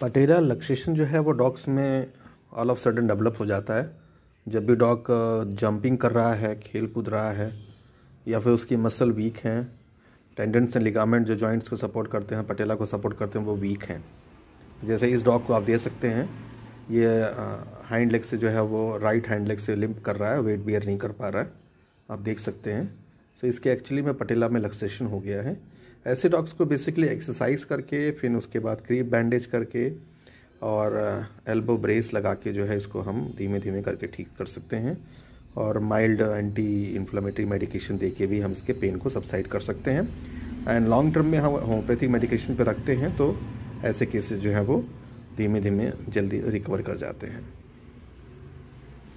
पटेरा luxation जो है वो डॉग्स में ऑल ऑफ सडन डेवलप हो जाता है जब भी डॉग जंपिंग कर रहा है खेल कूद रहा है या फिर उसकी मसल वीक हैं टेंडेंस एंड लिगामेंट जो जॉइंट्स को सपोर्ट करते हैं पटेला को सपोर्ट करते हैं वो वीक हैं जैसे इस डॉग को आप दे सकते हैं ये हैंड लेग से जो है वो राइट हैंड लेग से लिम्प कर रहा है वेट बियर नहीं कर पा रहा है आप देख सकते हैं सो इसके एक्चुअली में पटेला में लक्सेशन हो गया है ऐसे डॉग्स को बेसिकली एक्सरसाइज करके फिर उसके बाद क्रीप बैंडेज करके और एल्बो uh, ब्रेस लगा के जो है इसको हम धीमे धीमे करके ठीक कर सकते हैं और माइल्ड एंटी इन्फ्लामेटरी मेडिकेशन दे के भी हम इसके पेन को सब्साइड कर सकते हैं एंड लॉन्ग टर्म में हम होम्योपैथिक मेडिकेशन पर रखते हैं तो ऐसे केसेस जो है वो धीमे धीमे जल्दी रिकवर कर जाते हैं